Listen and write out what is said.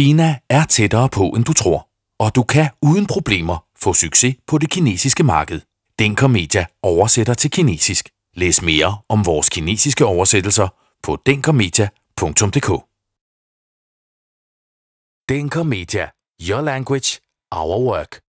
Kina er tættere på, end du tror, og du kan uden problemer få succes på det kinesiske marked. Denker Media oversætter til kinesisk. Læs mere om vores kinesiske oversættelser på denkermedia.dk. Denker Media. Your language, our work.